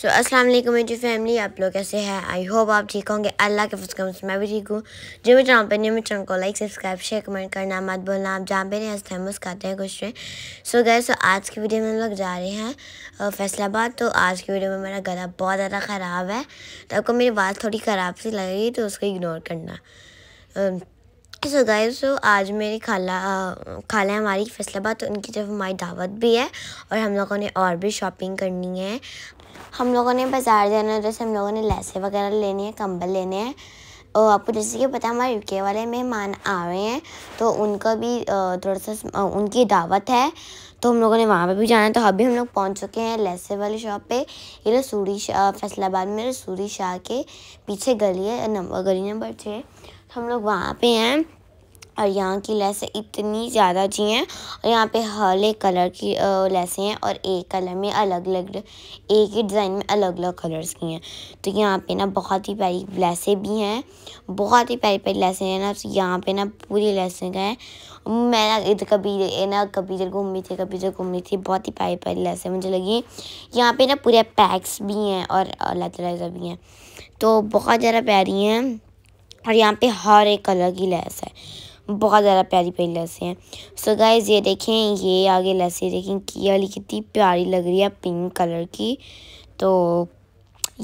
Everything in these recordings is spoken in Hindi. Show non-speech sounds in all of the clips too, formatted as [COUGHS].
सो अस्सलाम वालेकुम मेरी फैमिली आप लोग कैसे हैं आई होप आप ठीक होंगे अल्लाह के फसकम से मैं भी ठीक हूँ जो मेरे चैनल पर नहीं मेरे चैनल को लाइक सब्सक्राइब शेयर कमेंट करना मत बोलना आप जहाँ पे नहीं हंसते हैं मुस्काते हैं खुश रहें सो गए सो आज की वीडियो में हम लोग जा रहे हैं फैसलाबाद तो आज की वीडियो में मेरा गला बहुत ज़्यादा ख़राब है तो आपको मेरी बात थोड़ी ख़राब सी लगेगी तो उसको इग्नोर करना सो गाइस सो आज मेरी खाला खाला है हमारी फैसलाबाद तो उनकी तरफ हमारी दावत भी है और हम लोगों ने और भी शॉपिंग करनी है हम लोगों ने बाज़ार जाना है जैसे हम लोगों ने लैसे वगैरह लेने हैं कंबल लेने हैं और आपको जैसे कि पता है हमारे यूके वाले मेहमान आ रहे हैं तो उनका भी थोड़ा सा उनकी दावत है तो हम लोगों ने वहाँ पर भी जाना है तो अभी हम लोग पहुँच चुके हैं लहसे वाली शॉप पर ये रसूरी शाह फैसलाबाद में रसूरी शाह के पीछे गली है नंबर गली नंबर छः तो हम लोग वहाँ पे हैं और यहाँ की लेसें इतनी ज़्यादा अच्छी हैं और यहाँ पे एक कलर की लेसें हैं और एक कलर में अलग अलग एक ही डिज़ाइन में अलग अलग कलर्स की हैं तो यहाँ पे ना बहुत ही प्यारी लेसें भी हैं बहुत ही प्यारी प्यारी लेसें हैं ना तो यहाँ पे ना पूरी लेसें गए मैं ना इधर कभी ना कभी इधर घूमी थी कभी इधर घूम रही थी बहुत ही प्यारी प्यारी लेसें मुझे लगी यहाँ पर ना पूरे पैक्स भी हैं और लेथराइजर भी हैं तो बहुत ज़्यादा प्यारी हैं और यहाँ पे हर एक कलर की लेस है बहुत ज़्यादा प्यारी प्यारी लस्सी हैं सो गाइज ये देखें ये आगे लस्सी देखें कि वाली कितनी प्यारी लग रही है पिंक कलर की तो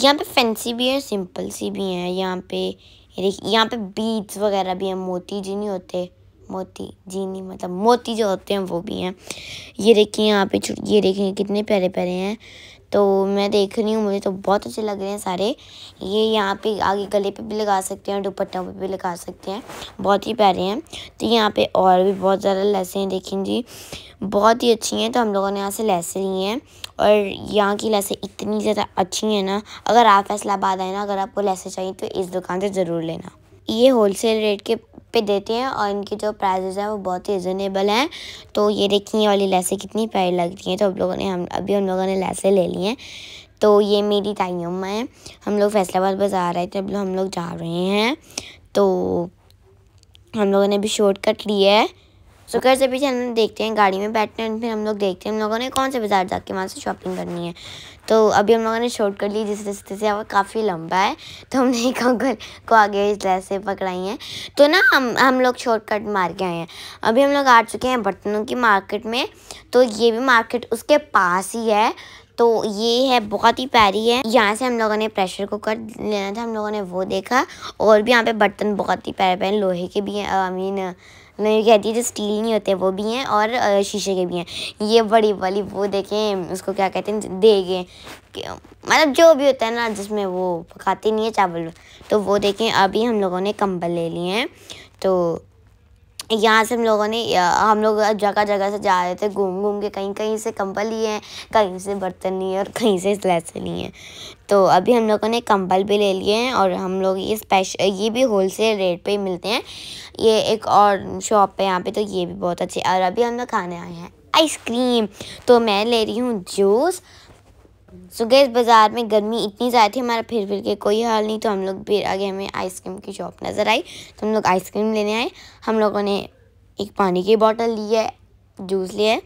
यहाँ पे फैंसी भी है सिंपल सी भी हैं यहाँ पे ये देखिए यहाँ पे बीट्स वगैरह भी हैं मोती जी नहीं होते मोती जी नहीं मतलब मोती जो होते हैं वो भी हैं ये देखिए यहाँ पे ये देखें कितने प्यारे प्यारे हैं तो मैं देख रही हूँ मुझे तो बहुत अच्छे लग रहे हैं सारे ये यहाँ पे आगे गले पे भी लगा सकते हैं दुपट्टों पे भी लगा सकते हैं बहुत ही प्यारे हैं तो यहाँ पे और भी बहुत ज़्यादा लेसें देखें जी बहुत ही अच्छी हैं तो हम लोगों ने यहाँ से लेसें ली हैं और यहाँ की लेसें इतनी ज़्यादा अच्छी हैं ना अगर आप फैसलाबाद आए ना अगर आपको लेसें चाहिए तो इस दुकान से ज़रूर लेना ये होलसेल रेट के पे देते हैं और इनकी जो प्राइजेज़ हैं वो बहुत ही रिजनेबल हैं तो ये देखिए ये वाली लैसें कितनी प्यारी लगती हैं तो हम लोगों ने हम अभी हम लोगों ने लैसें ले ली हैं तो ये मेरी ताई उम्मा है हम लोग फैसलाबाद बाज़ार रहे थे अब हम लोग जा रहे हैं तो हम लोगों ने भी शॉर्ट कट लिया है सो घर से पीछे हम लोग देखते हैं गाड़ी में बैठते हैं फिर हम लोग देखते हैं हम लोगों ने कौन से बाज़ार जाके वहाँ से शॉपिंग करनी है तो अभी हम लोगों ने शॉर्ट कर ली जिस रास्ते से हमें काफ़ी लंबा है तो हमने अंकल को आगे इस तरह से पकड़ाई हैं तो ना हम हम लोग शॉर्टकट मार के आए हैं अभी हम लोग आ चुके हैं बर्तनों की मार्केट में तो ये भी मार्केट उसके पास ही है तो ये है बहुत ही प्यारी है यहाँ से हम लोगों ने प्रेशर कुकर लेना था हम लोगों ने वो देखा और भी यहाँ पे बर्तन बहुत ही प्यारे प्यारे लोहे के भी हैं आई मीन नहीं कहती है जो स्टील नहीं होते वो भी हैं और शीशे के भी हैं ये बड़ी वाली वो देखें उसको क्या कहते हैं देगे मतलब जो भी होता है ना जिसमें वो पकाते नहीं है चावल तो वो देखें अभी हम लोगों ने कंबल ले लिए हैं तो यहाँ से हम लोगों ने हम लोग जगह जगह से जा रहे थे घूम घूम के कहीं कहीं से कंबल लिए हैं कहीं से बर्तन लिए और कहीं से स्लैसे लिए हैं तो अभी हम लोगों ने कंबल भी ले लिए हैं और हम लोग ये स्पेश ये भी होल सेल रेट पे ही मिलते हैं ये एक और शॉप है यहाँ पे तो ये भी बहुत अच्छी और अभी हम लोग खाने आए हैं आइसक्रीम तो मैं ले रही हूँ जूस सो गए बाज़ार में गर्मी इतनी ज़्यादा थी हमारा फिर फिर के कोई हाल नहीं तो हम लोग फिर आगे हमें आइसक्रीम की शॉप नज़र आई तो हम लोग आइसक्रीम लेने आए हम लोगों ने एक पानी की बॉटल ली है जूस लिए है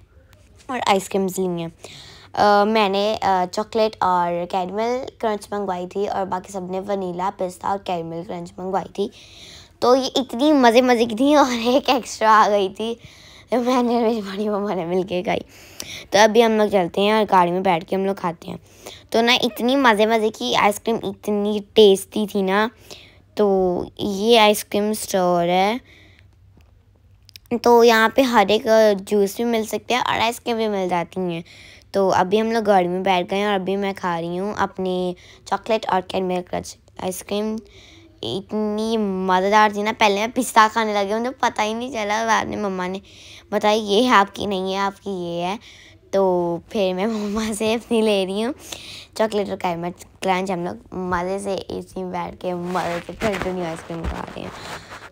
और आइसक्रीम्स ली हैं मैंने चॉकलेट और कैरमल क्रंच मंगवाई थी और बाकी सब ने वनीला पिस्ता और कैरमल क्रंच मंगवाई थी तो ये इतनी मज़े मज़े की थी और एक एक्स्ट्रा आ गई थी जब तो मैंने मेरी बड़ी मम्मा ने मिल के खाई तो अभी हम लोग चलते हैं और गाड़ी में बैठ के हम लोग खाते हैं तो ना इतनी मज़े मज़े की आइसक्रीम इतनी टेस्टी थी ना तो ये आइसक्रीम स्टोर है तो यहाँ पे हर एक जूस भी मिल सकते हैं और आइसक्रीम भी मिल जाती हैं तो अभी हम लोग गाड़ी में बैठ गए हैं और अभी मैं खा रही हूँ अपने चॉकलेट और कैंड मिल्क आइसक्रीम इतनी मज़ेदार थी ना पहले मैं पिस्ता खाने लगी मुझे तो पता ही नहीं चला बाद में मम्मा ने बताया ये है आपकी नहीं है आपकी ये है तो फिर मैं मम्मा से अपनी ले रही हूँ चॉकलेट और कैमट क्रंच हम लोग मज़े से इसी में बैठ के मज़े से दुनिया आइसक्रीम खा रहे हैं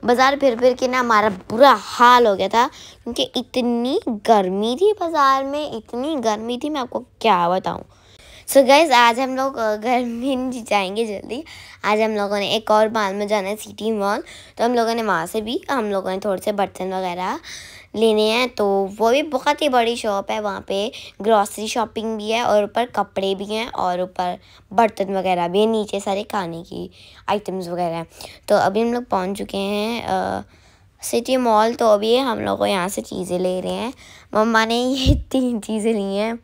बाज़ार फिर फिर के ना हमारा बुरा हाल हो गया था क्योंकि इतनी गर्मी थी बाज़ार में इतनी गर्मी थी मैं आपको क्या बताऊँ सो so गैस आज हम लोग घर में जाएंगे जल्दी आज हम लोगों ने एक और मॉल में जाना है सिटी मॉल तो हम लोगों ने वहाँ से भी हम लोगों ने थोड़े से बर्तन वगैरह लेने हैं तो वो भी बहुत ही बड़ी शॉप है वहाँ पे ग्रॉसरी शॉपिंग भी है और ऊपर कपड़े भी हैं और ऊपर बर्तन वगैरह भी हैं नीचे सारे खाने की आइटम्स वगैरह तो अभी हम लोग पहुँच चुके हैं सिटी मॉल तो अभी हम लोग यहाँ से चीज़ें ले रहे हैं मम्मा ने ये [LAUGHS] तीन चीज़ें ली हैं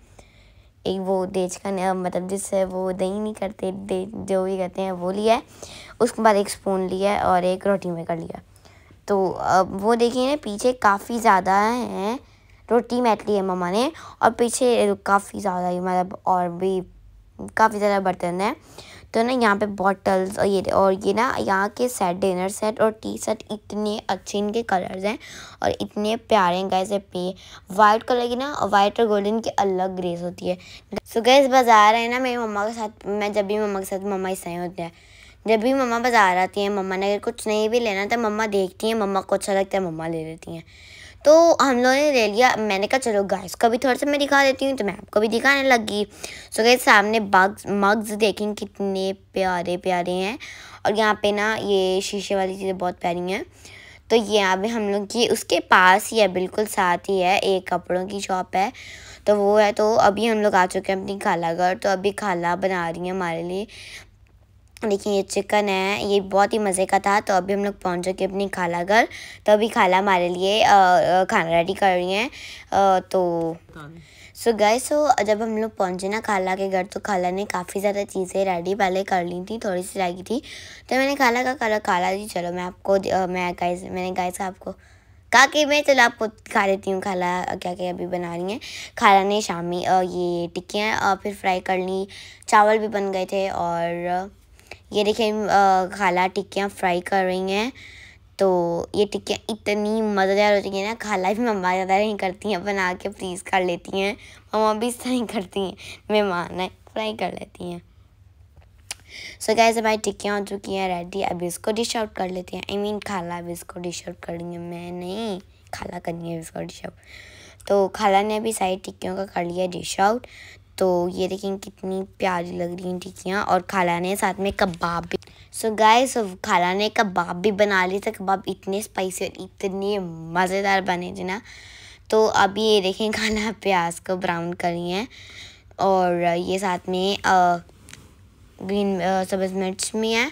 एक वो देश का मतलब जिससे वो दही नहीं करते दे जो भी कहते हैं वो लिया है उसके बाद एक स्पून लिया है और एक रोटी मेकर लिया तो अब वो देखिए ना पीछे काफ़ी ज़्यादा हैं रोटी मैट ली है मम्मा ने और पीछे काफ़ी ज़्यादा मतलब और भी काफ़ी ज़्यादा बर्तन है तो ना यहाँ पे बॉटल्स और ये और ये ना यहाँ के सेट डिनर सेट और टी शर्ट इतने अच्छे इनके कलर्स हैं और इतने प्यारे हैं गैस पे वाइट कलर की ना वाइट और गोल्डन की अलग ग्रेस होती है सो गैस बाज़ार है ना मेरी मम्मा के साथ मैं जब भी मम्मा के साथ मम्मा इस होते हैं जब भी मम्मा बाज़ार आती हैं मम्मा ने अगर कुछ नहीं भी लेना तो मम्मा देखती हैं मम्मा को अच्छा लगता है मम्मा ले लेती हैं तो हम लोगों ने ले लिया मैंने कहा चलो गाइस का भी थोड़ा सा मैं दिखा देती हूँ तो मैं आपको भी दिखाने लगी सो गए सामने बग्स मग्स देखें कितने प्यारे प्यारे हैं और यहाँ पे ना ये शीशे वाली चीज़ें बहुत प्यारी हैं तो ये यहाँ पे हम लोग की उसके पास ही है बिल्कुल साथ ही है एक कपड़ों की शॉप है तो वो है तो अभी हम लोग आ चुके हैं अपनी खाला घर तो अभी खाला बना रही है हमारे लिए देखिए ये चिकन है ये बहुत ही मज़े का था तो अभी हम लोग पहुँच चुके अपनी खाला घर तो अभी खाला हमारे लिए खाना रेडी कर रही हैं तो सो गए सो जब हम लोग पहुँचे ना खाला के घर तो खाला ने काफ़ी ज़्यादा चीज़ें रेडी पहले कर ली थी थोड़ी सी लगी थी तो मैंने खाला का खाला खाला जी चलो मैं आपको मैं गाय मैंने से आपको कहा कि मैं चलो आपको खा लेती हूँ खाला क्या क्या अभी बना रही हैं खाला ने शामी ये टिक्कियाँ फिर फ्राई कर ली चावल भी बन गए थे और ये देखिए खाला टिक्कियाँ फ्राई कर रही हैं तो ये टिक्कियाँ इतनी मज़ेदार हो चुकी हैं ना खाला भी मम्मा ज़्यादा नहीं करती हैं बना के फ्रीज कर लेती हैं मम्मा भी इस तरह ही करती हैं मेहमान है फ्राई कर लेती हैं सो गैस भाई टिक्कियाँ हो चुकी हैं रेडी अभी इसको डिश आउट कर लेती हैं आई I मीन mean, खाला अभी इसको डिश आउट कर लेंगे मैं नहीं खाला करनी है इसको डिश आउट तो खाला ने अभी सारी टिक्कियों का कर लिया डिश आउट तो ये देखें कितनी प्यारी लग रही हैं टिक्कियाँ और खाला ने साथ में कबाब भी सो so गाइस खाला ने कबाब भी बना लिए थे तो कबाब इतने स्पाइसी और इतने मज़ेदार बने थे ना तो अब ये देखें खाना प्याज को ब्राउन कर रही हैं और ये साथ में आ, ग्रीन सब्ज़ मिर्च में है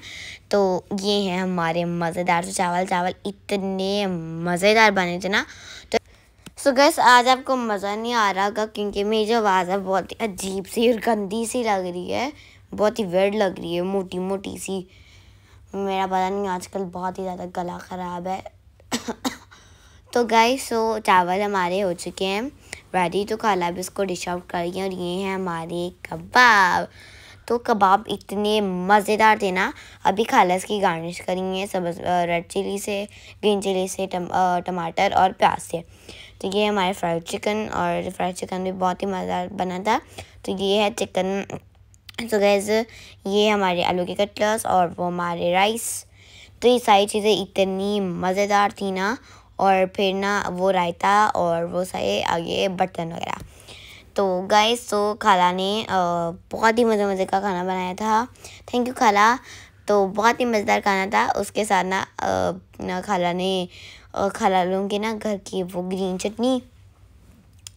तो ये हैं हमारे मज़ेदार से तो चावल चावल इतने मज़ेदार बने थे ना तो सो गैस आज आपको मज़ा नहीं आ रहा होगा क्योंकि मेरी जो आवाज़ है बहुत ही अजीब सी और गंदी सी लग रही है बहुत ही वेड लग रही है मोटी मोटी सी मेरा पता नहीं आजकल बहुत ही ज़्यादा गला ख़राब है [COUGHS] तो गैस सो चावल हमारे हो चुके हैं रेडी तो खाला अब इसको डिश आउट करिए और ये हैं हमारे कबाब तो कबाब इतने मज़ेदार थे ना अभी खाला इसकी गार्निश करेंगे सब रेड चिली से ग्रीन चिली से टम, टमाटर और प्याज से तो ये हमारे फ्राइड चिकन और फ्राइड चिकन भी बहुत ही मज़ेदार बना था तो ये है चिकन सो गैज़ ये हमारे आलू के कटलस और वो हमारे राइस तो ये सारी चीज़ें इतनी मज़ेदार थी ना और फिर ना वो रायता और वो सारे आगे बर्तन वगैरह तो गाइस तो खाला ने बहुत ही मज़े मज़े का खाना बनाया था थैंक यू खाला तो बहुत ही मज़ेदार खाना था उसके साथ ना ना खाला ने खा लूँगी ना घर की वो ग्रीन चटनी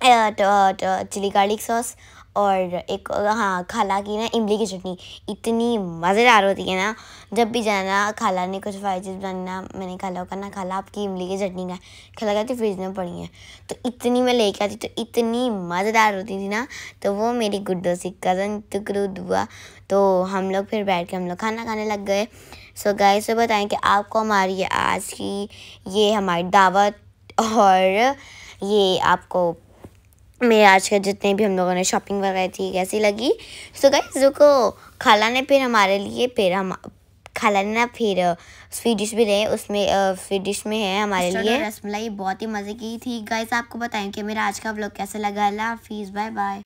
चिली गार्लिक सॉस और एक हाँ खाला की ना इमली की चटनी इतनी मज़ेदार होती है ना जब भी जाना खाला ने कुछ फ्राई चीज़ बनना मैंने खाला का ना खाला आपकी इमली की चटनी का खाला कहती फ्रिज में पड़ी है तो इतनी मैं लेके आती तो इतनी मज़ेदार होती थी ना तो वो मेरी गुड्डो सी कज़न टुकरू दुआ तो हम लोग फिर बैठ के हम लोग खाना खाने लग गए सो गाय से बताएं कि आपको हमारी आज की ये हमारी दावत और ये आपको मेरे आज के जितने भी हम लोगों ने शॉपिंग वगैरह थी कैसी लगी सो गाय देखो खाला ने फिर हमारे लिए फिर हम खाला ने ना फिर स्वीट डिश भी रहे उसमें स्वीट डिश में है हमारे लिए रसमलाई बहुत ही मज़े की थी गाइज आपको बताएं कि मेरा आज का ब्लॉग कैसा लगा अल्लाह हाफिज़ बाय बाय